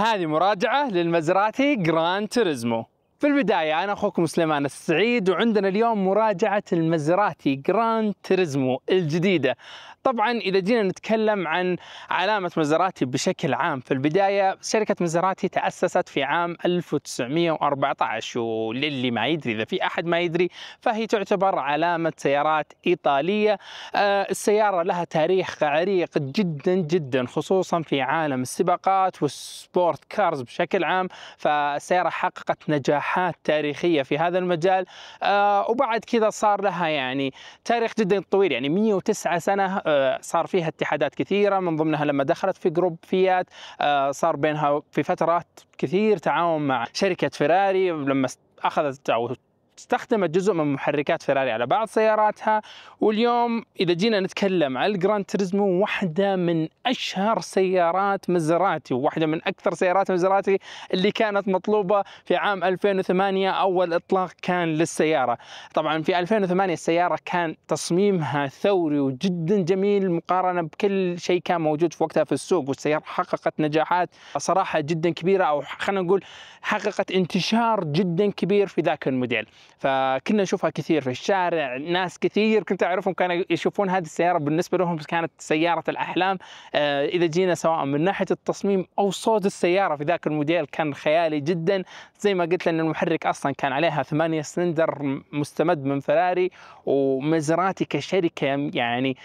هذه مراجعة للمزراتي جراند توريزمو في البداية أنا أخوكم سليمان السعيد وعندنا اليوم مراجعة المزراتي جراند تيريزمو الجديدة طبعا إذا جينا نتكلم عن علامة مزراتي بشكل عام في البداية شركة مزراتي تأسست في عام 1914 وللي ما يدري إذا في أحد ما يدري فهي تعتبر علامة سيارات إيطالية آه، السيارة لها تاريخ عريق جدا جدا خصوصا في عالم السباقات والسبورت كارز بشكل عام فالسيارة حققت نجاح نجاحات تاريخيه في هذا المجال آه وبعد كذا صار لها يعني تاريخ جدا طويل يعني 109 سنه آه صار فيها اتحادات كثيره من ضمنها لما دخلت في جروب فيات آه صار بينها في فترات كثير تعاون مع شركه فيراري لما اخذت او استخدمت جزء من محركات فيراري على بعض سياراتها واليوم اذا جينا نتكلم على الجراند تريزمو واحده من اشهر سيارات مزراتي وواحده من اكثر سيارات مزراتي اللي كانت مطلوبه في عام 2008 اول اطلاق كان للسياره طبعا في 2008 السياره كان تصميمها ثوري وجدا جميل مقارنه بكل شيء كان موجود في وقتها في السوق والسياره حققت نجاحات صراحه جدا كبيره او خلينا نقول حققت انتشار جدا كبير في ذاك الموديل فكنا نشوفها كثير في الشارع ناس كثير كنت اعرفهم كانوا يشوفون هذه السياره بالنسبه لهم كانت سياره الاحلام آه، اذا جينا سواء من ناحيه التصميم او صوت السياره في ذاك الموديل كان خيالي جدا زي ما قلت لان المحرك اصلا كان عليها ثمانية سلندر مستمد من فراري ومزراتي كشركه يعني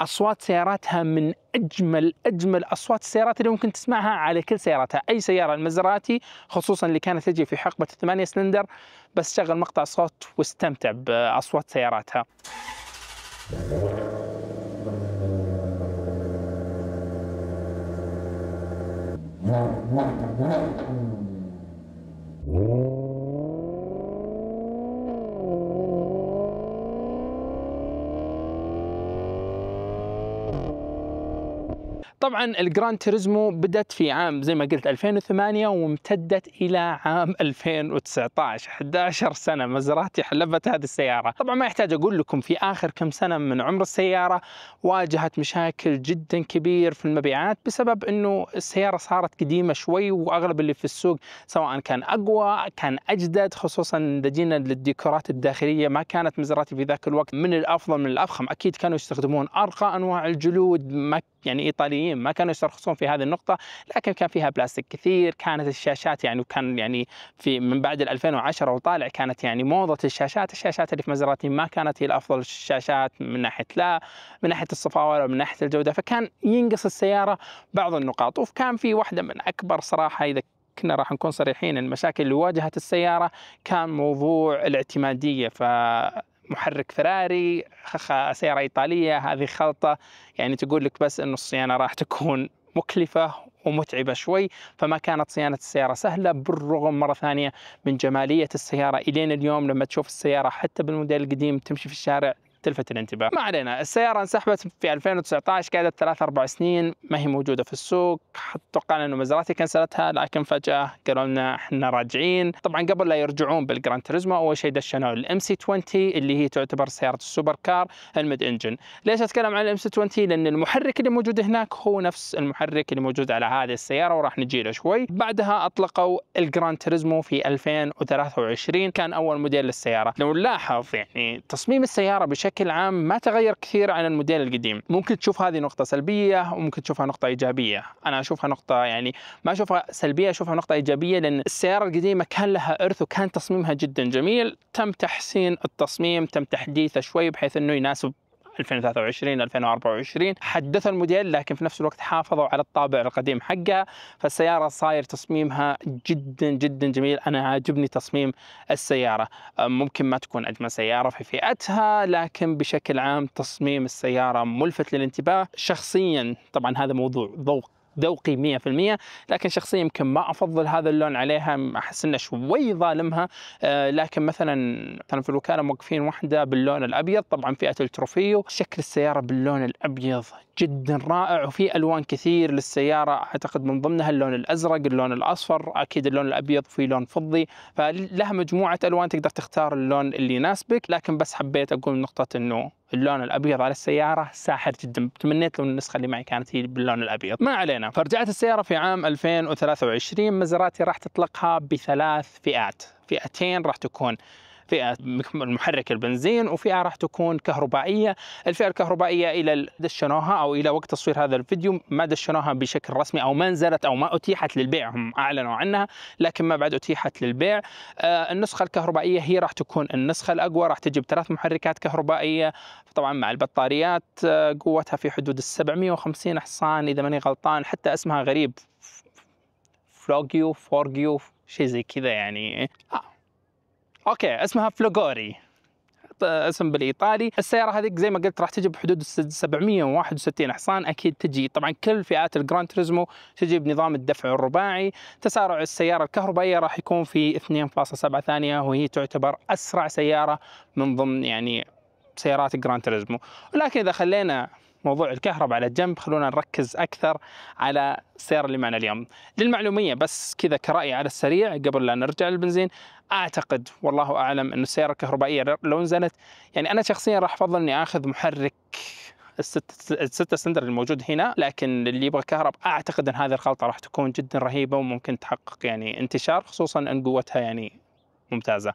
اصوات سياراتها من اجمل اجمل اصوات السيارات اللي ممكن تسمعها على كل سياراتها، اي سياره المزراتي خصوصا اللي كانت تجي في حقبه الثمانيه سلندر بس شغل مقطع صوت واستمتع باصوات سياراتها. طبعا الجراند تيريزمو بدت في عام زي ما قلت 2008 وامتدت الى عام 2019 11 سنه مزرعتي حلبت هذه السياره طبعا ما يحتاج اقول لكم في اخر كم سنه من عمر السياره واجهت مشاكل جدا كبير في المبيعات بسبب انه السياره صارت قديمه شوي واغلب اللي في السوق سواء كان اقوى كان اجدد خصوصا اذا جينا للديكورات الداخليه ما كانت مزرعتي في ذاك الوقت من الافضل من الافخم اكيد كانوا يستخدمون ارقى انواع الجلود ما يعني ايطاليين ما كانوا يسترخصون في هذه النقطه لكن كان فيها بلاستيك كثير كانت الشاشات يعني وكان يعني في من بعد 2010 وطالع كانت يعني موضه الشاشات الشاشات اللي في مزرعتي ما كانت هي الافضل الشاشات من ناحيه لا من ناحيه الصفاوه من ناحيه الجوده فكان ينقص السياره بعض النقاط وكان في واحده من اكبر صراحه اذا كنا راح نكون صريحين المشاكل اللي واجهت السياره كان موضوع الاعتماديه ف محرك فراري سيارة إيطالية هذه خلطة يعني تقول لك بس أن الصيانة راح تكون مكلفة ومتعبة شوي فما كانت صيانة السيارة سهلة بالرغم مرة ثانية من جمالية السيارة إلين اليوم لما تشوف السيارة حتى بالموديل القديم تمشي في الشارع تلفت الانتباه ما علينا السيارة انسحبت في 2019 قعدت ثلاث أربع سنين ما هي موجودة في السوق توقعنا أنه مزراتي كنسلتها لكن فجأة قالوا لنا احنا راجعين طبعا قبل لا يرجعون بالجراند تريزمو أول شيء دشنوا الام سي 20 اللي هي تعتبر سيارة السوبر كار الميد انجن ليش أتكلم عن الام سي 20 لأن المحرك اللي موجود هناك هو نفس المحرك اللي موجود على هذه السيارة وراح نجي له شوي بعدها أطلقوا الجراند تريزمو في 2023 كان أول موديل للسيارة لو نلاحظ يعني تصميم السيارة بشكل بشكل عام ما تغير كثير عن الموديل القديم ممكن تشوف هذه نقطه سلبيه وممكن تشوفها نقطه ايجابيه انا اشوفها نقطه يعني ما اشوفها سلبيه اشوفها نقطه ايجابيه لان السياره القديمه كان لها ارث وكان تصميمها جدا جميل تم تحسين التصميم تم تحديثه شوي بحيث انه يناسب 2023 2024 حدث الموديل لكن في نفس الوقت حافظوا على الطابع القديم حقها فالسياره صاير تصميمها جدا جدا جميل انا عاجبني تصميم السياره ممكن ما تكون اجمل سياره في فئتها لكن بشكل عام تصميم السياره ملفت للانتباه شخصيا طبعا هذا موضوع ذوق ذوقي 100% لكن شخصيا يمكن ما افضل هذا اللون عليها احس انه شوي ظالمها آه، لكن مثلا مثلا في الوكاله موقفين واحده باللون الابيض طبعا فئه التروفيو شكل السياره باللون الابيض جدا رائع وفي الوان كثير للسياره اعتقد من ضمنها اللون الازرق اللون الاصفر اكيد اللون الابيض وفي لون فضي فلها مجموعه الوان تقدر تختار اللون اللي يناسبك لكن بس حبيت اقول نقطه انه اللون الابيض على السياره ساحر جدا تمنيت لو النسخه اللي معي كانت هي باللون الابيض ما علينا فرجعت السياره في عام 2023 مزراتي راح تطلقها بثلاث فئات فئتين راح تكون فئه محرك البنزين وفئه راح تكون كهربائيه الفئه الكهربائيه الى دشنوها او الى وقت تصوير هذا الفيديو ما دشنوها بشكل رسمي او ما نزلت او ما اتيحت للبيع هم اعلنوا عنها لكن ما بعد اتيحت للبيع آه، النسخه الكهربائيه هي راح تكون النسخه الاقوى راح تجيب ثلاث محركات كهربائيه طبعا مع البطاريات آه، قوتها في حدود ال 750 حصان اذا ماني غلطان حتى اسمها غريب فلوجيو فورجيو شيء زي كذا يعني آه. اوكي اسمها فلوغوري اسم بالايطالي السياره هذيك زي ما قلت راح تجي بحدود 761 حصان اكيد تجي طبعا كل فئات الجراند تريزمو تجي بنظام الدفع الرباعي تسارع السياره الكهربائيه راح يكون في 2.7 ثانيه وهي تعتبر اسرع سياره من ضمن يعني سيارات الجراند تريزمو ولكن اذا خلينا موضوع الكهرباء على جنب خلونا نركز أكثر على السيارة اللي معنا اليوم للمعلومية بس كذا كرأي على السريع قبل لا نرجع للبنزين أعتقد والله أعلم أن السيارة الكهربائية لو نزلت يعني أنا شخصيا راح أفضل أني أخذ محرك الستة سلندر الموجود هنا لكن اللي يبغى كهرب اعتقد ان هذه الخلطه راح تكون جدا رهيبه وممكن تحقق يعني انتشار خصوصا ان قوتها يعني ممتازه.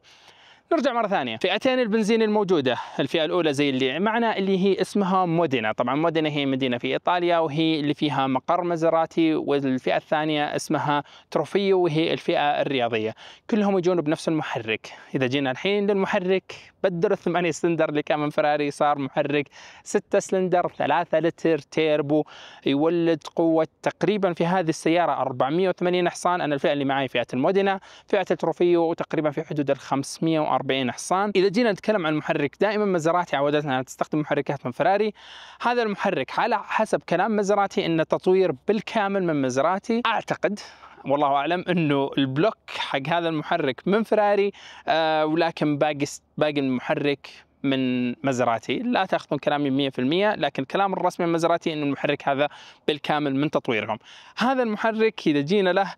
نرجع مره ثانيه فئتين البنزين الموجوده الفئه الاولى زي اللي معنا اللي هي اسمها مودينا طبعا مودينا هي مدينه في ايطاليا وهي اللي فيها مقر مزراتي والفئه الثانيه اسمها تروفيو وهي الفئه الرياضيه كلهم يجون بنفس المحرك اذا جينا الحين للمحرك بدل الثمانية سلندر اللي كان من فراري صار محرك ستة سلندر ثلاثة لتر تيربو يولد قوة تقريبا في هذه السيارة 480 حصان أنا الفئة اللي معي فئة المودينا فئة التروفيو تقريبا في حدود ال 540 حصان إذا جينا نتكلم عن المحرك دائما مزراتي عودتنا أنها تستخدم محركات من فراري هذا المحرك على حسب كلام مزراتي أنه تطوير بالكامل من مزراتي أعتقد والله اعلم انه البلوك حق هذا المحرك من فراري آه ولكن باقي باقي المحرك من مزراتي لا تاخذون كلامي 100% لكن الكلام الرسمي من مزراتي انه المحرك هذا بالكامل من تطويرهم هذا المحرك اذا جينا له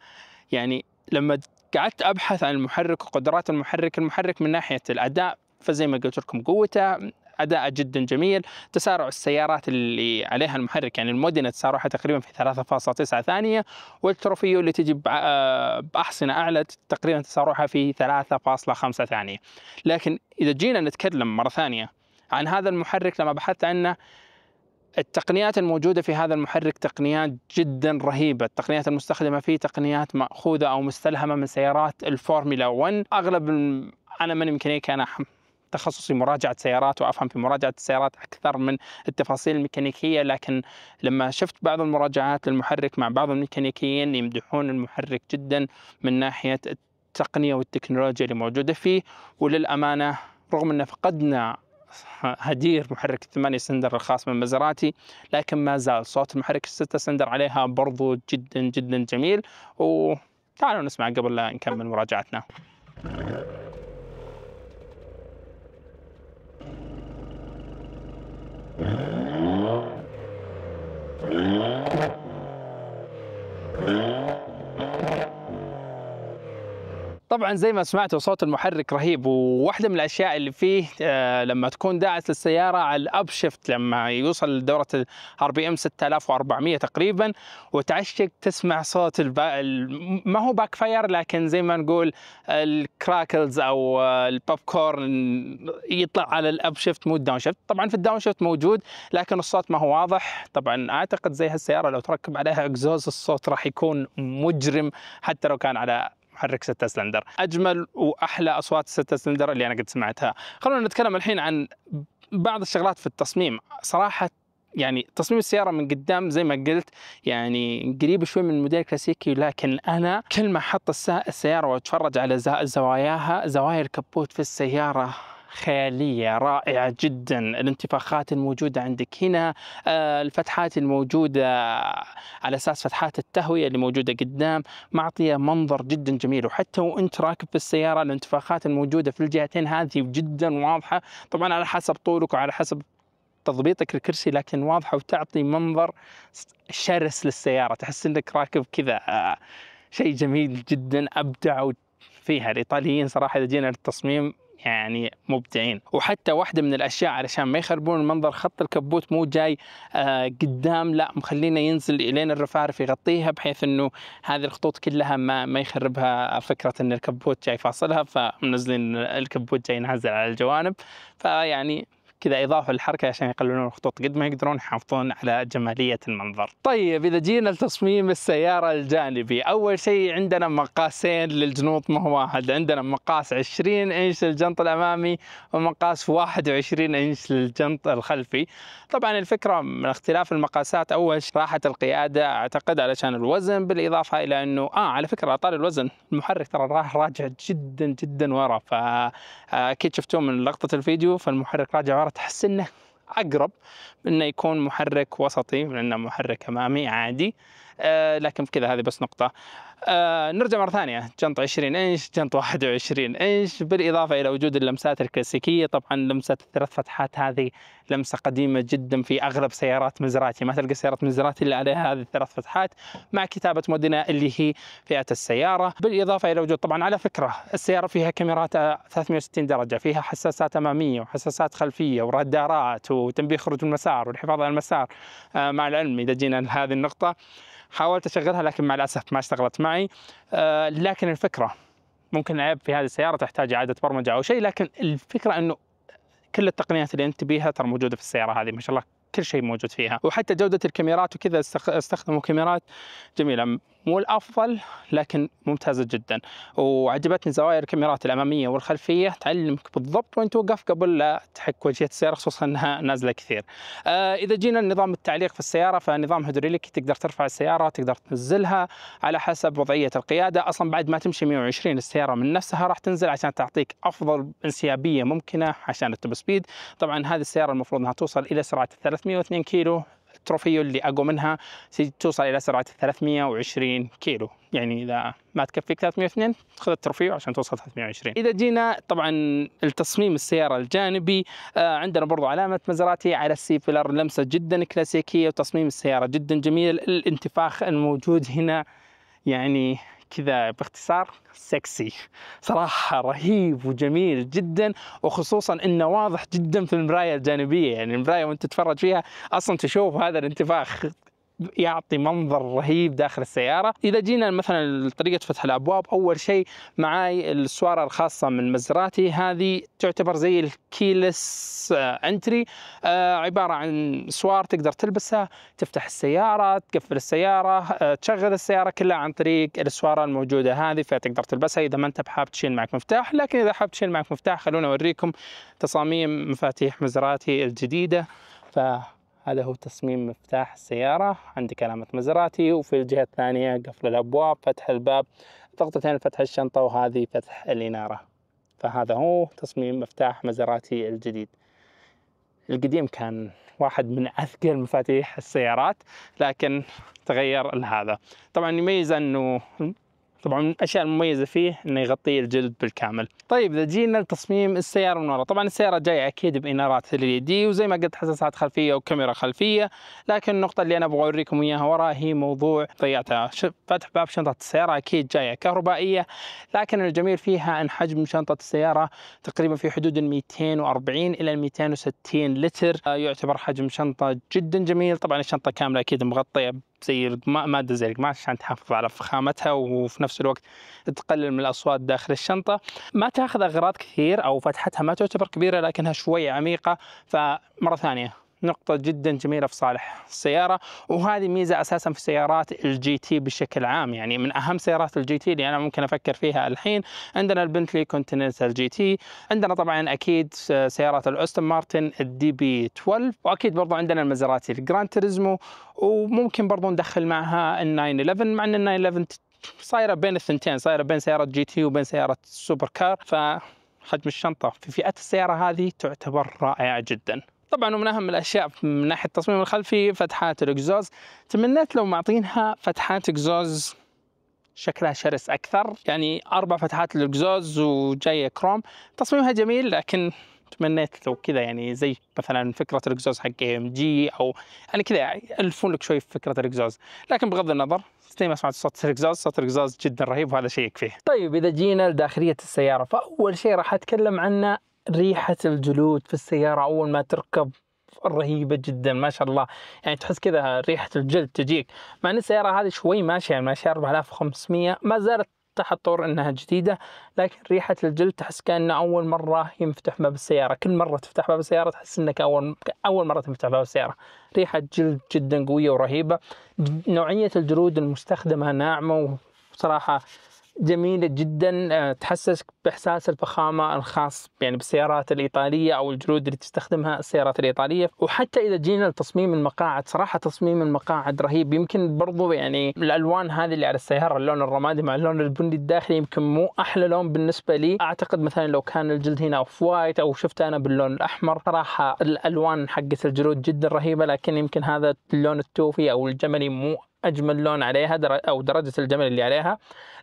يعني لما قعدت ابحث عن المحرك وقدرات المحرك المحرك من ناحيه الاداء فزي ما قلت لكم قوته اداء جدا جميل تسارع السيارات اللي عليها المحرك يعني المودينا تسارعها تقريبا في 3.9 ثانيه والتروفيو اللي تجي آه، باحصنه اعلى تقريبا تسارعها في 3.5 ثانيه لكن اذا جينا نتكلم مره ثانيه عن هذا المحرك لما بحثت عنه التقنيات الموجودة في هذا المحرك تقنيات جدا رهيبة التقنيات المستخدمة فيه تقنيات مأخوذة أو مستلهمة من سيارات الفورميلا 1 أغلب أنا من ميكانيكي أنا تخصصي مراجعة سيارات وأفهم في مراجعة السيارات أكثر من التفاصيل الميكانيكية لكن لما شفت بعض المراجعات للمحرك مع بعض الميكانيكيين يمدحون المحرك جدا من ناحية التقنية والتكنولوجيا اللي موجودة فيه وللأمانة رغم أن فقدنا هدير محرك الثمانية سندر الخاص من مزراتي لكن ما زال صوت المحرك الستة سندر عليها برضو جدا جدا جميل وتعالوا نسمع قبل لا نكمل مراجعتنا Yeah. طبعا زي ما سمعتوا صوت المحرك رهيب وواحدة من الأشياء اللي فيه آه، لما تكون داعس للسيارة على الأب شيفت لما يوصل لدورة الار بي ام 6400 تقريبا وتعشق تسمع صوت البا... ما هو باك فاير لكن زي ما نقول الكراكلز أو البوب كورن يطلع على الأب شيفت مو الداون شيفت طبعا في الداون شيفت موجود لكن الصوت ما هو واضح طبعا أعتقد زي هالسيارة لو تركب عليها اكزوز الصوت راح يكون مجرم حتى لو كان على محرك 6 سلندر اجمل واحلى اصوات 6 سلندر اللي انا قد سمعتها خلونا نتكلم الحين عن بعض الشغلات في التصميم صراحه يعني تصميم السياره من قدام زي ما قلت يعني قريب شوي من الموديل الكلاسيكي لكن انا كل ما احط السياره واتفرج على زواياها زوايا الكبوت في السياره خيالية رائعة جدا الانتفاخات الموجودة عندك هنا آه، الفتحات الموجودة على أساس فتحات التهوية اللي موجودة قدام معطية منظر جدا جميل وحتى وانت راكب في السيارة الانتفاخات الموجودة في الجهتين هذه جدا واضحة طبعا على حسب طولك وعلى حسب تضبيطك الكرسي لكن واضحة وتعطي منظر شرس للسيارة تحس انك راكب كذا آه، شيء جميل جدا ابدعوا فيها الايطاليين صراحه اذا جينا للتصميم يعني مبدعين وحتى واحده من الاشياء علشان ما يخربون المنظر خط الكبوت مو جاي آه قدام لا مخلينا ينزل الين الرفارف يغطيها بحيث انه هذه الخطوط كلها ما ما يخربها فكره ان الكبوت جاي فاصلها فمنزلين الكبوت جاي نازل على الجوانب فيعني كذا إضافة للحركة عشان يقللون الخطوط قد ما يقدرون يحافظون على جمالية المنظر طيب إذا جينا لتصميم السيارة الجانبي أول شيء عندنا مقاسين للجنوط ما هو واحد عندنا مقاس 20 إنش للجنط الأمامي ومقاس 21 إنش للجنط الخلفي طبعا الفكرة من اختلاف المقاسات أول شيء راحة القيادة أعتقد علشان الوزن بالإضافة إلى أنه آه على فكرة طال الوزن المحرك ترى راح راجع جدا جدا ورا فأكيد آه، شفتوه من لقطة الفيديو فالمحرك راجع ورا السياره تحس انه اقرب انه يكون محرك وسطي لانه محرك امامي عادي آه، لكن كذا هذه بس نقطة آه، نرجع مرة ثانية جنط 20 انش جنط 21 انش بالإضافة إلى وجود اللمسات الكلاسيكية طبعا لمسة الثلاث فتحات هذه لمسة قديمة جدا في أغلب سيارات مزراتي ما تلقى سيارات مزراتي إلا عليها هذه الثلاث فتحات مع كتابة مودنا اللي هي فئة السيارة بالإضافة إلى وجود طبعا على فكرة السيارة فيها كاميرات 360 درجة فيها حساسات أمامية وحساسات خلفية ورادارات وتنبيه خروج المسار والحفاظ على المسار آه، مع العلم إذا جينا لهذه النقطة حاولت اشغلها لكن مع الاسف ما اشتغلت معي آه، لكن الفكره ممكن عيب في هذه السياره تحتاج اعاده برمجه او شيء لكن الفكره انه كل التقنيات اللي انت بيها ترى موجوده في السياره هذه ما شاء الله كل شيء موجود فيها وحتى جوده الكاميرات وكذا استخدموا كاميرات جميله مو الافضل لكن ممتازه جدا وعجبتني زوايا الكاميرات الاماميه والخلفيه تعلمك بالضبط وين توقف قبل لا تحك وجهه السياره خصوصا انها نازله كثير آه اذا جينا لنظام التعليق في السياره فنظام هيدروليكي تقدر ترفع السياره تقدر تنزلها على حسب وضعيه القياده اصلا بعد ما تمشي 120 السياره من نفسها راح تنزل عشان تعطيك افضل انسيابيه ممكنه عشان التوب سبيد طبعا هذه السياره المفروض انها توصل الى سرعه 302 كيلو التروفيو اللي اقوى منها توصل الى سرعه 320 كيلو يعني اذا ما تكفيك 302 خذ التروفيو عشان توصل 320 اذا جينا طبعا التصميم السياره الجانبي آه عندنا برضو علامه مزراتي على السي بلر لمسه جدا كلاسيكيه وتصميم السياره جدا جميل الانتفاخ الموجود هنا يعني كذا باختصار سكسي صراحة رهيب وجميل جدا وخصوصا انه واضح جدا في المراية الجانبية يعني المراية وانت تتفرج فيها اصلا تشوف هذا الانتفاخ يعطي منظر رهيب داخل السياره اذا جينا مثلا طريقه فتح الابواب اول شيء معاي السواره الخاصه من مزراتي هذه تعتبر زي الكيلس انتري آه، آه، عباره عن سوار تقدر تلبسها تفتح السياره تقفل السياره آه، تشغل السياره كلها عن طريق السواره الموجوده هذه فتقدر تلبسها اذا ما انت حاب تشيل معك مفتاح لكن اذا حاب تشيل معك مفتاح خلونا اوريكم تصاميم مفاتيح مزراتي الجديده ف هذا هو تصميم مفتاح السيارة عندك علامة مزراتي وفي الجهة الثانية قفل الأبواب فتح الباب ضغطتين فتح الشنطة وهذه فتح الإنارة فهذا هو تصميم مفتاح مزراتي الجديد القديم كان واحد من أثقل مفاتيح السيارات لكن تغير لهذا طبعا يميز أنه طبعا من الاشياء المميزه فيه انه يغطي الجلد بالكامل طيب اذا جينا لتصميم السياره من ورا طبعا السياره جايه اكيد بانارات 3 دي وزي ما قلت حساسات خلفيه وكاميرا خلفيه لكن النقطه اللي انا ابغى اوريكم اياها ورا هي موضوع طياتها فتح باب شنطه السياره اكيد جايه كهربائيه لكن الجميل فيها ان حجم شنطه السياره تقريبا في حدود ال 240 الى 260 لتر آه، يعتبر حجم شنطه جدا جميل طبعا الشنطه كامله اكيد مغطيه زي ماده زي القماش عشان تحافظ على فخامتها وفي نفس الوقت تقلل من الاصوات داخل الشنطه ما تاخذ اغراض كثير او فتحتها ما تعتبر كبيره لكنها شوي عميقه فمره ثانيه نقطة جدا جميلة في صالح السيارة وهذه ميزة أساسا في سيارات الجي تي بشكل عام يعني من أهم سيارات الجي تي اللي أنا ممكن أفكر فيها الحين عندنا البنتلي كونتيننتال جي تي عندنا طبعا أكيد سيارات الأوستن مارتن الدي بي 12 وأكيد برضو عندنا المزراتي الجراند تريزمو وممكن برضو ندخل معها ال 911 مع أن ال 911 صايرة بين الثنتين صايرة بين سيارة جي تي وبين سيارة سوبر كار ف حجم الشنطة في فئة السيارة هذه تعتبر رائعة جداً طبعا ومن اهم الاشياء من ناحيه التصميم الخلفي فتحات الاكزوز تمنيت لو معطينها فتحات اكزوز شكلها شرس اكثر يعني اربع فتحات الاكزوز وجايه كروم تصميمها جميل لكن تمنيت لو كذا يعني زي مثلا فكره الاكزوز حق ام جي او يعني كذا يعني الفون لك شوي في فكره الاكزوز لكن بغض النظر زي ما سمعت صوت الاكزوز صوت الاكزوز جدا رهيب وهذا شيء يكفيه طيب اذا جينا لداخليه السياره فاول شيء راح اتكلم عنه ريحة الجلود في السيارة أول ما تركب رهيبة جدا ما شاء الله يعني تحس كذا ريحة الجلد تجيك مع أن السيارة هذه شوي ماشية يعني ماشية 4500 ما زالت تحت طور انها جديده لكن ريحه الجلد تحس كانه اول مره ينفتح باب السياره كل مره تفتح باب السياره تحس انك اول اول مره تنفتح باب السياره ريحه جلد جدا قويه ورهيبه نوعيه الجلود المستخدمه ناعمه وصراحه جميلة جدا آه، تحسسك بإحساس الفخامة الخاص يعني بالسيارات الإيطالية أو الجلود اللي تستخدمها السيارات الإيطالية وحتى إذا جينا لتصميم المقاعد صراحة تصميم المقاعد رهيب يمكن برضو يعني الألوان هذه اللي على السيارة اللون الرمادي مع اللون البني الداخلي يمكن مو أحلى لون بالنسبة لي أعتقد مثلا لو كان الجلد هنا أوف وايت أو شفته أنا باللون الأحمر صراحة الألوان حقت الجلود جدا رهيبة لكن يمكن هذا اللون التوفي أو الجملي مو اجمل لون عليها او درجه الجمل اللي عليها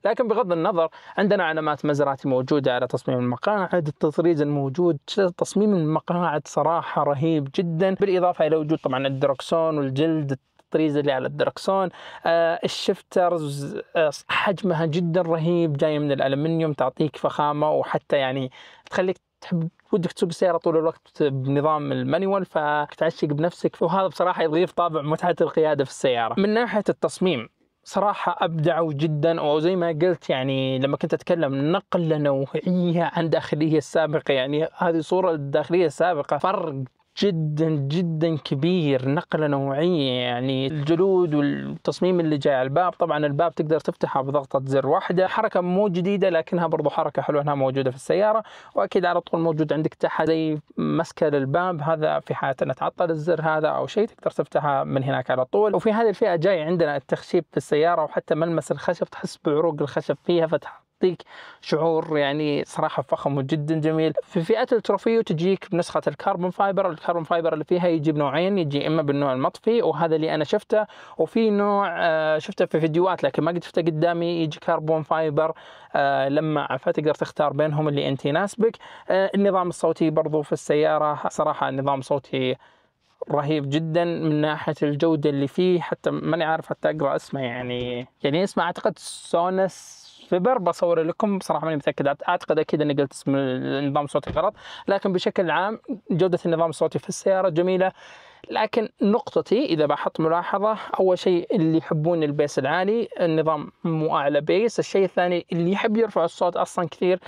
لكن بغض النظر عندنا علامات مزراتي موجوده على تصميم المقاعد التطريز الموجود تصميم المقاعد صراحه رهيب جدا بالاضافه الى وجود طبعا الدركسون والجلد التطريز اللي على الدركسون آه الشفترز آه حجمها جدا رهيب جاي من الالمنيوم تعطيك فخامه وحتى يعني تخليك تحب ودك تسوق السياره طول الوقت بنظام المانيوال فتعشق بنفسك وهذا بصراحه يضيف طابع متعه القياده في السياره من ناحيه التصميم صراحة أبدعوا جدا وزي ما قلت يعني لما كنت أتكلم نقلة نوعية عن داخلية السابقة يعني هذه صورة الداخلية السابقة فرق جدا جدا كبير نقلة نوعية يعني الجلود والتصميم اللي جاي على الباب طبعا الباب تقدر تفتحه بضغطة زر واحدة حركة مو جديدة لكنها برضو حركة حلوة انها موجودة في السيارة واكيد على طول موجود عندك تحت زي مسكة للباب هذا في حالة ان تعطل الزر هذا او شيء تقدر تفتحها من هناك على طول وفي هذه الفئة جاي عندنا التخشيب في السيارة وحتى ملمس الخشب تحس بعروق الخشب فيها فتح يعطيك شعور يعني صراحه فخم وجدا جميل في فئه التروفيو تجيك بنسخه الكربون فايبر الكربون فايبر اللي فيها يجيب نوعين يجي اما بالنوع المطفي وهذا اللي انا شفته وفي نوع آه، شفته في فيديوهات لكن ما قد شفته قدامي يجي كربون فايبر آه، لما فتقدر تختار بينهم اللي انت يناسبك آه، النظام الصوتي برضو في السياره صراحه نظام صوتي رهيب جدا من ناحيه الجوده اللي فيه حتى ماني عارف حتى اقرا اسمه يعني يعني اسمه اعتقد سونس بيبر بصور لكم بصراحه ماني متاكد اعتقد اكيد اني قلت اسم النظام الصوتي غلط لكن بشكل عام جوده النظام الصوتي في السياره جميله لكن نقطتي اذا بحط ملاحظه اول شيء اللي يحبون البيس العالي النظام مو اعلى بيس الشيء الثاني اللي يحب يرفع الصوت اصلا كثير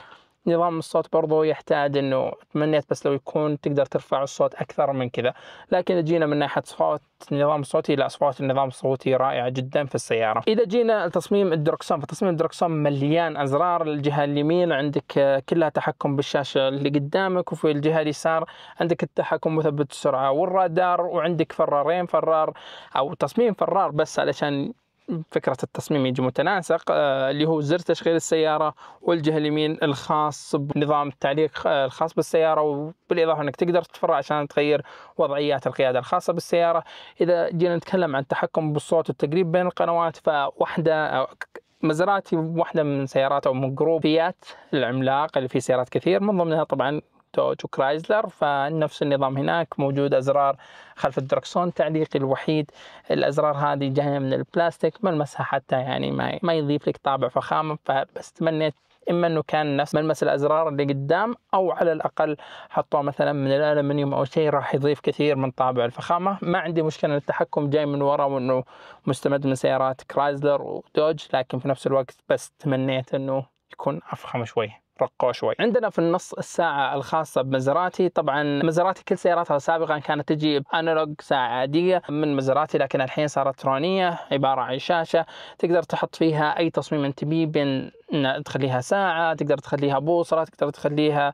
نظام الصوت برضو يحتاج انه تمنيت بس لو يكون تقدر ترفع الصوت اكثر من كذا لكن جينا من ناحيه صوت نظام صوتي لا صوت النظام الصوتي رائعه جدا في السياره اذا جينا لتصميم الدركسون فتصميم الدركسون مليان ازرار الجهه اليمين عندك كلها تحكم بالشاشه اللي قدامك وفي الجهه اليسار عندك التحكم مثبت السرعه والرادار وعندك فرارين فرار او تصميم فرار بس علشان فكرة التصميم يجي متناسق آه، اللي هو زر تشغيل السيارة والجهة اليمين الخاص بنظام التعليق آه، الخاص بالسيارة وبالإضافة أنك تقدر تتفرع عشان تغير وضعيات القيادة الخاصة بالسيارة إذا جينا نتكلم عن التحكم بالصوت والتقريب بين القنوات فواحدة آه، مزراتي واحدة من سيارات أو من جروب فيات العملاق اللي فيه سيارات كثير من ضمنها طبعا توت وكرايزلر فنفس النظام هناك موجود أزرار خلف الدركسون تعليقي الوحيد الأزرار هذه جاية من البلاستيك ملمسها حتى يعني ما, ما يضيف لك طابع فخامة فبس تمنيت اما انه كان نفس ملمس الازرار اللي قدام او على الاقل حطوه مثلا من الالمنيوم او شيء راح يضيف كثير من طابع الفخامه ما عندي مشكله ان التحكم جاي من ورا وانه مستمد من سيارات كرايزلر ودوج لكن في نفس الوقت بس تمنيت انه يكون افخم شوي رقوا شوي عندنا في النص الساعة الخاصة بمزراتي طبعا مزراتي كل سياراتها سابقا كانت تجي بانالوج ساعة عادية من مزراتي لكن الحين صارت رونية عبارة عن شاشة تقدر تحط فيها اي تصميم انت بيه بين تخليها ساعة تقدر تخليها بوصلة تقدر تخليها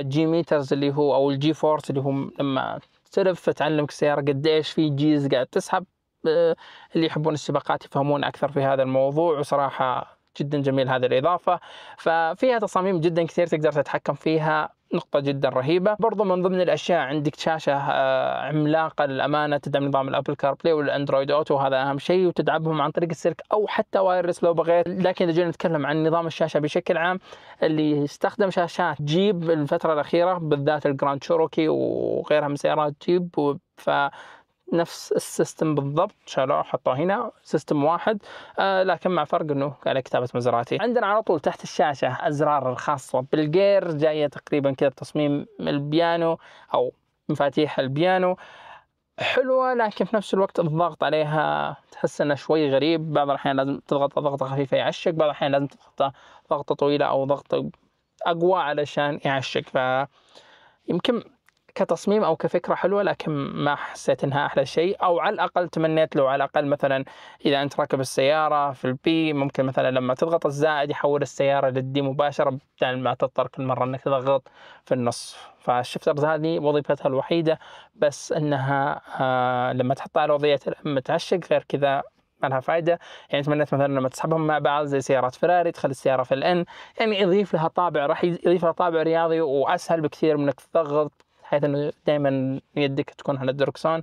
جي آه، ميترز اللي هو او الجي فورس اللي هو لما تلف تعلمك السيارة قديش في جيز قاعد تسحب آه، اللي يحبون السباقات يفهمون اكثر في هذا الموضوع وصراحة جدا جميل هذه الإضافة ففيها تصاميم جدا كثير تقدر تتحكم فيها نقطة جدا رهيبة برضو من ضمن الأشياء عندك شاشة آه، عملاقة للأمانة تدعم نظام الأبل كار بلاي والأندرويد أوتو هذا أهم شيء وتدعمهم عن طريق السلك أو حتى وايرلس لو بغيت لكن إذا جينا نتكلم عن نظام الشاشة بشكل عام اللي يستخدم شاشات جيب الفترة الأخيرة بالذات الجراند شوروكي وغيرها من سيارات جيب ف نفس السيستم بالضبط شالوه وحطوه هنا سيستم واحد آه لكن مع فرق انه على كتابه مزرعتي عندنا على طول تحت الشاشه ازرار الخاصه بالجير جايه تقريبا كذا بتصميم البيانو او مفاتيح البيانو حلوه لكن في نفس الوقت الضغط عليها تحس انه شوي غريب بعض الاحيان لازم تضغط ضغطه خفيفه يعشق بعض الاحيان لازم تضغط ضغطه طويله او ضغطه اقوى علشان يعشق ف يمكن كتصميم او كفكره حلوه لكن ما حسيت انها احلى شيء او على الاقل تمنيت لو على الاقل مثلا اذا انت راكب السياره في البي ممكن مثلا لما تضغط الزائد يحول السياره للدي مباشره بدل ما تضطر كل مره انك تضغط في النص فالشفترز هذه وظيفتها الوحيده بس انها آه لما تحطها على وضعيه متعشق غير كذا ما لها فائده يعني تمنيت مثلا لما تسحبهم مع بعض زي سيارات فيراري تخلي السياره في الان يعني يضيف لها طابع راح يضيف لها طابع رياضي واسهل بكثير من انك تضغط حيث انه دائما يدك تكون على الدركسون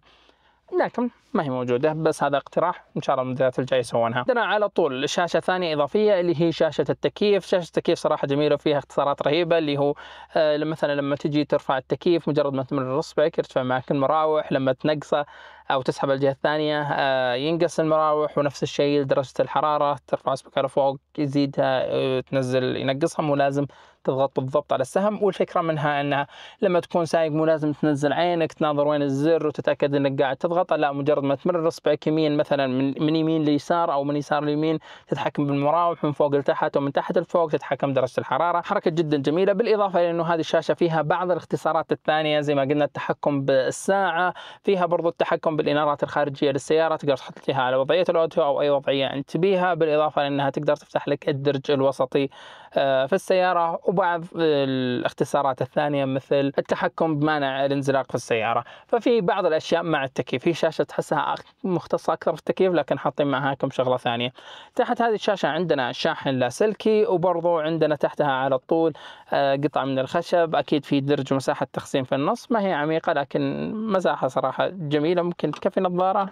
لكن ما هي موجودة بس هذا اقتراح إن شاء الله الموديلات الجاية يسوونها عندنا على طول شاشة ثانية إضافية اللي هي شاشة التكييف شاشة التكييف صراحة جميلة وفيها اختصارات رهيبة اللي هو آه، مثلا لما تجي ترفع التكييف مجرد ما تمر اصبعك يرتفع معك المراوح لما تنقصه او تسحب الجهه الثانيه آه، ينقص المراوح ونفس الشيء درجه الحراره ترفع على فوق يزيدها آه، تنزل ينقصها مو لازم تضغط بالضبط على السهم والفكره منها انها لما تكون سايق مو لازم تنزل عينك تناظر وين الزر وتتاكد انك قاعد تضغط لا مجرد ما تمر اصبعك يمين مثلا من, من يمين ليسار او من يسار ليمين تتحكم بالمراوح من فوق لتحت ومن تحت لفوق تتحكم درجه الحراره حركه جدا جميله بالاضافه الى انه هذه الشاشه فيها بعض الاختصارات الثانيه زي ما قلنا التحكم بالساعه فيها برضو التحكم بالإنارات الخارجية للسيارة تقدر تحط لها على وضعية الأوتو أو أي وضعية أنت تبيها بالإضافة لأنها تقدر تفتح لك الدرج الوسطي آه، في السيارة وبعض الاختصارات الثانية مثل التحكم بمانع الانزلاق في السيارة ففي بعض الأشياء مع التكييف هي شاشة تحسها مختصة أكثر في التكييف لكن حاطين معها كم شغلة ثانية تحت هذه الشاشة عندنا شاحن لاسلكي وبرضو عندنا تحتها على الطول آه، قطع من الخشب أكيد في درج مساحة تخزين في النص ما هي عميقة لكن مساحة صراحة جميلة ممكن ممكن تكفي نظاره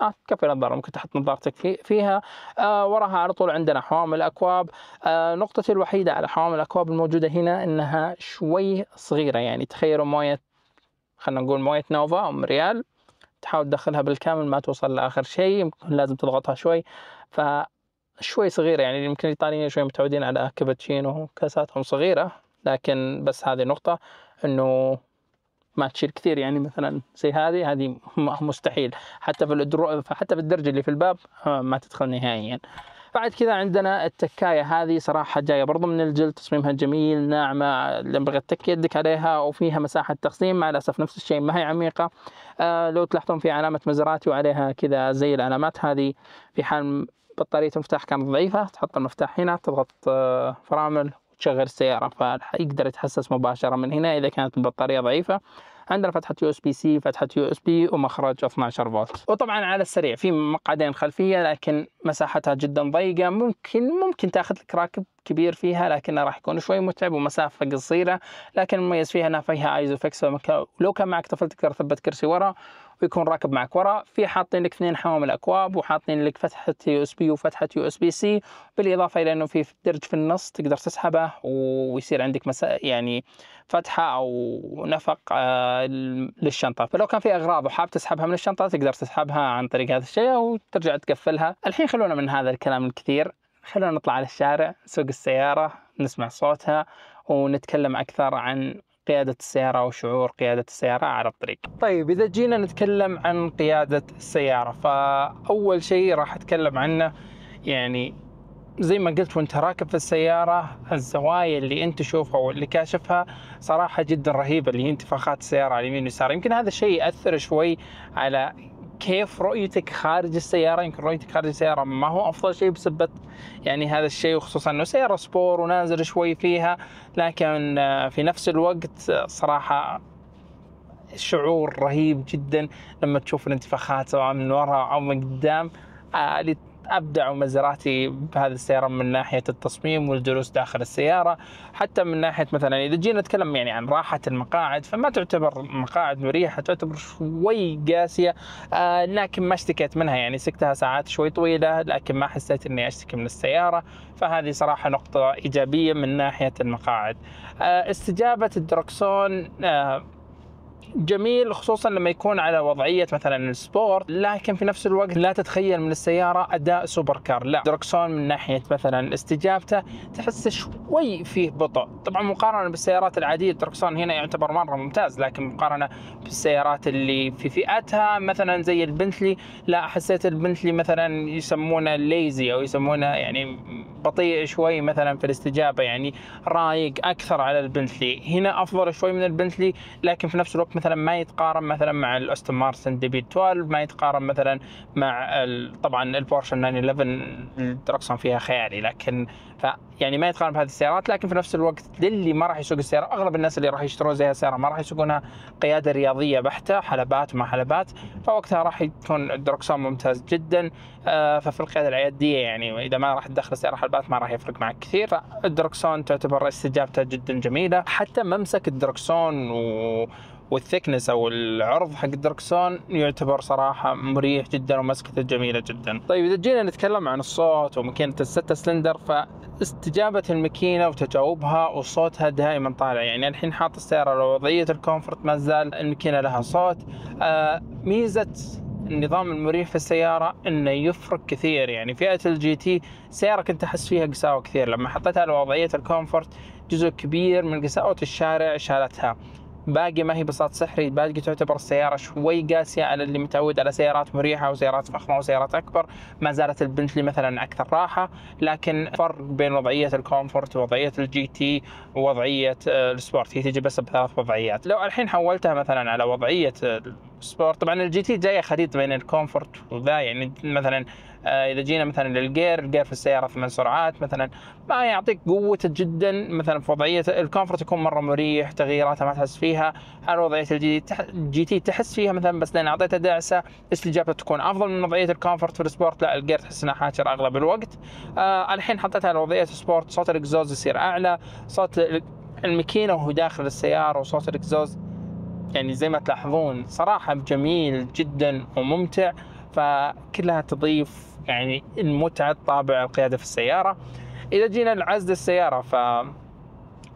آه تكفي نظارة ممكن تحط نظارتك في فيها آه وراها على طول عندنا حوامل أكواب آه نقطتي الوحيدة على حوامل الأكواب الموجودة هنا إنها شوي صغيرة يعني تخيلوا موية خلينا نقول موية نوفا أم ريال تحاول تدخلها بالكامل ما توصل لآخر شيء يمكن لازم تضغطها شوي ف شوي صغيرة يعني يمكن الإيطاليين شوي متعودين على كابتشينو كاساتهم صغيرة لكن بس هذه نقطة إنه ما تشيل كثير يعني مثلا زي هذه هذه مستحيل حتى في الدرو... حتى في الدرج اللي في الباب آه، ما تدخل نهائيا بعد كذا عندنا التكاية هذه صراحة جاية برضو من الجلد تصميمها جميل ناعمة لما بغيت تكي يدك عليها وفيها مساحة تقسيم مع الأسف نفس الشيء ما هي عميقة آه لو تلاحظون في علامة مزراتي وعليها كذا زي العلامات هذه في حال بطارية المفتاح كانت ضعيفة تحط المفتاح هنا تضغط آه، فرامل تشغل السيارة فيقدر يتحسس مباشرة من هنا إذا كانت البطارية ضعيفة عندنا فتحة يو اس بي سي فتحة يو اس بي ومخرج 12 فولت وطبعا على السريع في مقعدين خلفية لكن مساحتها جدا ضيقة ممكن ممكن تاخذ لك راكب كبير فيها لكنه راح يكون شوي متعب ومسافة قصيرة لكن المميز فيها انها فيها فيكس لو كان معك طفل تقدر تثبت كرسي ورا ويكون راكب معك ورا في حاطين لك اثنين حوامل اكواب وحاطين لك فتحه يو اس بي وفتحه يو اس بي سي بالاضافه الى انه في درج في النص تقدر تسحبه ويصير عندك مسا يعني فتحه او نفق آه للشنطه فلو كان في اغراض وحاب تسحبها من الشنطه تقدر تسحبها عن طريق هذا الشيء وترجع تقفلها الحين خلونا من هذا الكلام الكثير خلونا نطلع على الشارع نسوق السيارة نسمع صوتها ونتكلم أكثر عن قيادة السيارة وشعور قيادة السيارة على الطريق طيب إذا جينا نتكلم عن قيادة السيارة فأول شيء راح أتكلم عنه يعني زي ما قلت وانت راكب في السيارة الزوايا اللي انت تشوفها واللي كاشفها صراحة جدا رهيبة اللي هي انتفاخات السيارة على اليمين واليسار يمكن هذا الشيء يأثر شوي على كيف رؤيتك خارج السياره يمكن رؤيتك خارج السياره ما هو افضل شيء بسبب يعني هذا الشيء وخصوصا انه سياره سبور ونازل شوي فيها لكن آه، في نفس الوقت آه، صراحه شعور رهيب جدا لما تشوف الانتفاخات سواء من وراء او من قدام آه، أبدعوا مزراتي بهذه السيارة من ناحية التصميم والجلوس داخل السيارة حتى من ناحية مثلا إذا جينا نتكلم يعني عن راحة المقاعد فما تعتبر مقاعد مريحة تعتبر شوي قاسية آه لكن ما اشتكيت منها يعني سكتها ساعات شوي طويلة لكن ما حسيت إني أشتكي من السيارة فهذه صراحة نقطة إيجابية من ناحية المقاعد آه استجابة الدركسون آه جميل خصوصا لما يكون على وضعيه مثلا السبورت لكن في نفس الوقت لا تتخيل من السياره اداء سوبر كار لا دركسون من ناحيه مثلا استجابته تحس شوي فيه بطء طبعا مقارنه بالسيارات العاديه الدركسون هنا يعتبر مره ممتاز لكن مقارنه بالسيارات اللي في فئتها مثلا زي البنتلي لا حسيت البنتلي مثلا يسمونه ليزي او يسمونه يعني بطيء شوي مثلا في الاستجابه يعني رايق اكثر على البنتلي هنا افضل شوي من البنتلي لكن في نفس الوقت الوقت مثلا ما يتقارن مثلا مع الاستون مارسن دي بي 12 ما يتقارن مثلا مع طبعا البورش 911 الدركسون فيها خيالي لكن ف يعني ما يتقارن بهذه السيارات لكن في نفس الوقت للي ما راح يسوق السياره اغلب الناس اللي راح يشترون زي السياره ما راح يسوقونها قياده رياضيه بحته حلبات وما حلبات فوقتها راح يكون الدركسون ممتاز جدا آه، ففي القياده العياديه يعني اذا ما راح تدخل السياره حلبات ما راح يفرق معك كثير فالدركسون تعتبر استجابته جدا جميله حتى ممسك الدركسون و والثكنس او العرض حق الدركسون يعتبر صراحه مريح جدا ومسكته جميله جدا. طيب اذا جينا نتكلم عن الصوت وماكينه الستة سلندر فاستجابه الماكينه وتجاوبها وصوتها دائما طالع يعني الحين حاط السياره لوضعيه الكومفورت ما زال الماكينه لها صوت. آه ميزه النظام المريح في السيارة انه يفرق كثير يعني فئة الجي تي سيارة كنت احس فيها قساوة كثير لما حطيتها على وضعية الكومفورت جزء كبير من قساوة الشارع شالتها باقي ما هي بساط سحري باقي تعتبر السيارة شوي قاسية على اللي متعود على سيارات مريحة وسيارات فخمة وسيارات أكبر ما زالت البنتلي مثلا أكثر راحة لكن فرق بين وضعية الكومفورت ووضعية الجي تي ووضعية آه، السبورت هي تجي بس بثلاث وضعيات لو الحين حولتها مثلا على وضعية السبورت طبعا الجي تي جاية خليط بين الكومفورت وذا يعني مثلا آه، اذا جينا مثلا للجير الجير في السياره ثمان سرعات مثلا ما يعطيك قوته جدا مثلا في وضعيه الكومفورت يكون مره مريح تغييراته ما تحس فيها على وضعيه الجي تي تحس فيها مثلا بس لان اعطيته دعسه استجابته تكون افضل من وضعيه الكومفورت في السبورت لا الجير تحس انها حاشر اغلب الوقت آه الحين حطيتها على وضعيه السبورت صوت الاكزوز يصير اعلى صوت الماكينه وهو داخل السياره وصوت الاكزوز يعني زي ما تلاحظون صراحه جميل جدا وممتع فكلها تضيف يعني المتعة طابع القيادة في السيارة إذا جينا لعزل السيارة ف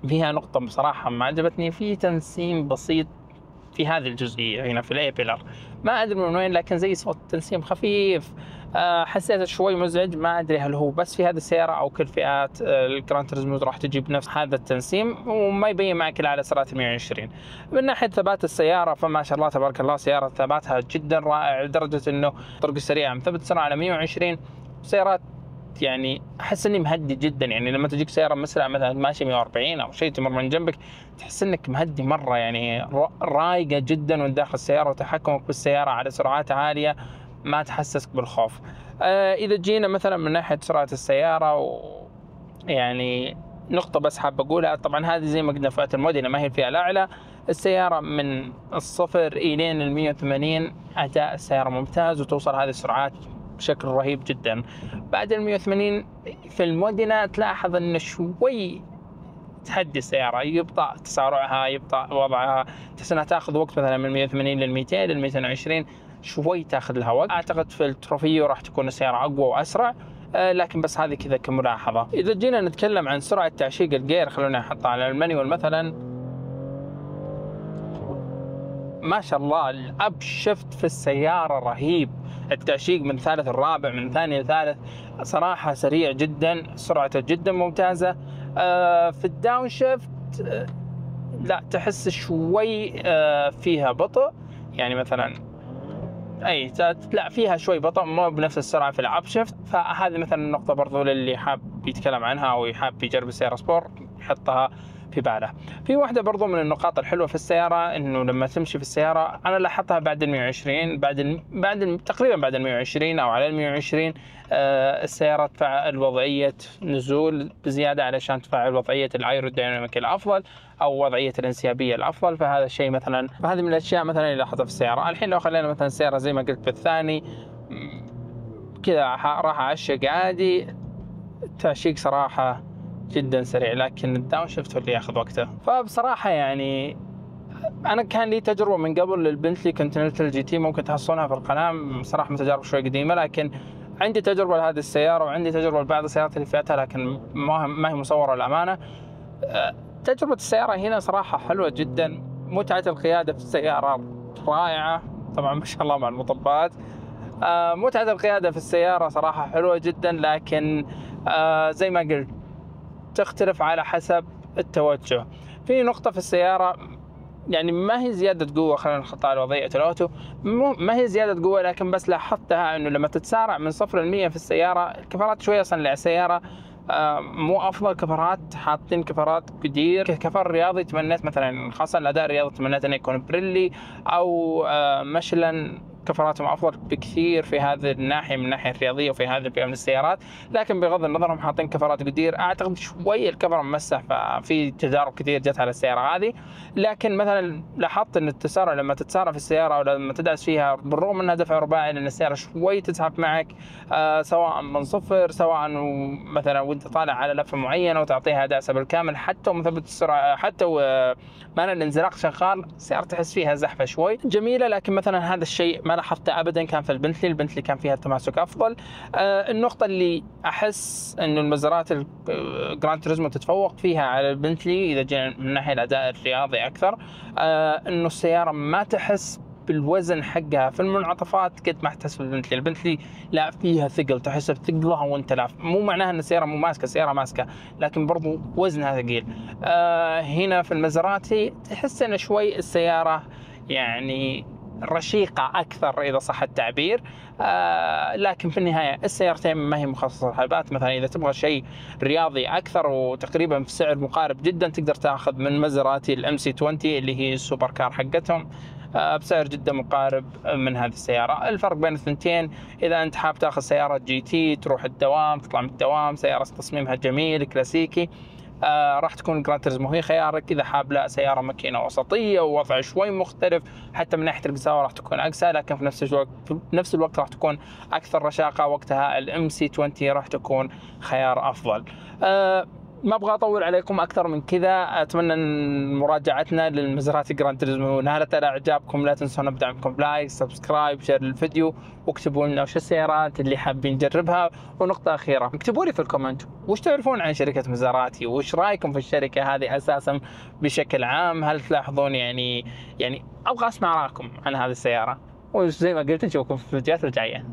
فيها نقطة بصراحة ما عجبتني في تنسيم بسيط في هذه الجزئيه هنا في الاي بيلر ما ادري من وين لكن زي صوت تنسيم خفيف آه، حسيته شوي مزعج ما ادري هل هو بس في هذه السياره او كل فئات آه، الجراند تريزمو راح تجيب نفس هذا التنسيم وما يبين معك الا على سرعه 120 من ناحيه ثبات السياره فما شاء الله تبارك الله سياره ثباتها جدا رائع لدرجه انه الطرق السريعه مثبت سرعه على 120 سيارات يعني احس اني مهدي جدا يعني لما تجيك سياره مسرعه مثلا ماشي 140 او شيء تمر من جنبك تحس انك مهدي مره يعني رايقه جدا وانت داخل السياره وتحكمك بالسياره على سرعات عاليه ما تحسسك بالخوف. آه اذا جينا مثلا من ناحيه سرعه السياره و يعني نقطة بس حاب أقولها طبعا هذه زي ما قلنا فئة الموديل ما هي الفئة الأعلى السيارة من الصفر إلين ال 180 أداء السيارة ممتاز وتوصل هذه السرعات بشكل رهيب جدا بعد ال 180 في المودنا تلاحظ انه شوي تهدي السيارة يبطأ تسارعها يبطأ وضعها تحس انها تاخذ وقت مثلا من 180 لل 200 لل 220 شوي تاخذ لها وقت اعتقد في التروفيو راح تكون السيارة اقوى واسرع آه، لكن بس هذه كذا كملاحظة إذا جينا نتكلم عن سرعة تعشيق الجير خلونا نحطها على المانيوال مثلا ما شاء الله الاب شفت في السياره رهيب التعشيق من ثالث الرابع من ثاني لثالث صراحة سريع جدا سرعته جدا ممتازة آه، في الداون شيفت آه، لا تحس شوي آه، فيها بطء يعني مثلا اي لا فيها شوي بطء مو بنفس السرعه في الاب شيفت فهذه مثلا النقطه برضو للي حاب يتكلم عنها او يحب يجرب السياره سبور يحطها في باله في واحدة برضو من النقاط الحلوة في السيارة انه لما تمشي في السيارة انا لاحظتها بعد ال 120 بعد الـ بعد الـ تقريبا بعد ال 120 او على ال 120 آه السيارة تفعل وضعية نزول بزيادة علشان تفعل وضعية الايروديناميك الافضل او وضعية الانسيابية الافضل فهذا الشيء مثلا فهذه من الاشياء مثلا اللي لاحظتها في السيارة الحين لو خلينا مثلا السيارة زي ما قلت بالثاني كذا راح اعشق عادي التعشيق صراحة جدا سريع لكن الداون شيفت اللي ياخذ وقته فبصراحه يعني انا كان لي تجربه من قبل للبنتلي كونتيننتال جي تي ممكن تحصلونها في القناه صراحه من تجارب شوي قديمه لكن عندي تجربه لهذه السياره وعندي تجربه لبعض السيارات اللي فئتها لكن ما هي مصوره للامانه أه، تجربه السياره هنا صراحه حلوه جدا متعه القياده في السياره رائعه طبعا ما شاء الله مع المطبات أه، متعه القياده في السياره صراحه حلوه جدا لكن أه، زي ما قلت تختلف على حسب التوجه في نقطة في السيارة يعني ما هي زيادة قوة خلينا نحطها على وضعية الأوتو ما هي زيادة قوة لكن بس لاحظتها أنه لما تتسارع من صفر المية في السيارة الكفرات شوية أصلا على السيارة آه، مو افضل كفرات حاطين كفرات كتير كفر رياضي تمنيت مثلا خاصه الاداء الرياضي تمنيت انه يكون بريلي او آه، مشلن كفراتهم افضل بكثير في هذه الناحيه من الناحيه الرياضيه وفي هذه الفئه من السيارات لكن بغض النظر هم حاطين كفرات قدير اعتقد شوي الكفر ممسح ففي تجارب كثير جت على السياره هذه لكن مثلا لاحظت ان التسارع لما تتسارع في السياره او لما تدعس فيها بالرغم انها دفع رباعي لان السياره شوي تزحف معك آه سواء من صفر سواء مثلا وانت طالع على لفه معينه وتعطيها دعسه بالكامل حتى ومثبت السرعه حتى ومان الانزلاق شغال السياره تحس فيها زحفه شوي جميله لكن مثلا هذا الشيء ما لاحظته ابدا كان في البنتلي، البنتلي كان فيها تماسك افضل. آه، النقطه اللي احس انه المزارات جراند توريزمو تتفوق فيها على البنتلي اذا جينا من ناحيه الاداء الرياضي اكثر آه، انه السياره ما تحس بالوزن حقها في المنعطفات قد ما احتس في البنتلي، البنتلي لا فيها ثقل تحس بثقلها وانت لا مو معناها ان السياره مو ماسكه، السياره ماسكه لكن برضو وزنها ثقيل. آه هنا في المزراتي تحس ان شوي السياره يعني رشيقة أكثر إذا صح التعبير آه، لكن في النهاية السيارتين ما هي مخصصة للحلبات مثلا إذا تبغى شيء رياضي أكثر وتقريبا في سعر مقارب جدا تقدر تاخذ من مزراتي الام سي 20 اللي هي السوبر كار حقتهم آه، بسعر جدا مقارب من هذه السيارة الفرق بين الثنتين إذا أنت حاب تاخذ سيارة جي تي تروح الدوام تطلع من الدوام سيارة تصميمها جميل كلاسيكي آه راح تكون الجراترزمو هي خيارك اذا حاب لا سياره ماكينه وسطيه ووضع شوي مختلف حتى من ناحيه القساوه راح تكون اقسى لكن في نفس الوقت في نفس الوقت راح تكون اكثر رشاقه وقتها الام سي 20 راح تكون خيار افضل. آه ما ابغى اطول عليكم اكثر من كذا اتمنى ان مراجعتنا للمزرعه جراند تريزمو نالت على اعجابكم لا تنسون بدعمكم لايك سبسكرايب شير الفيديو واكتبوا لنا وش السيارات اللي حابين نجربها ونقطه اخيره اكتبوا لي في الكومنت وش تعرفون عن شركه مزاراتي وش رايكم في الشركه هذه اساسا بشكل عام هل تلاحظون يعني يعني ابغى اسمع رايكم عن هذه السياره وزي ما قلت نشوفكم في الفيديوهات الجايه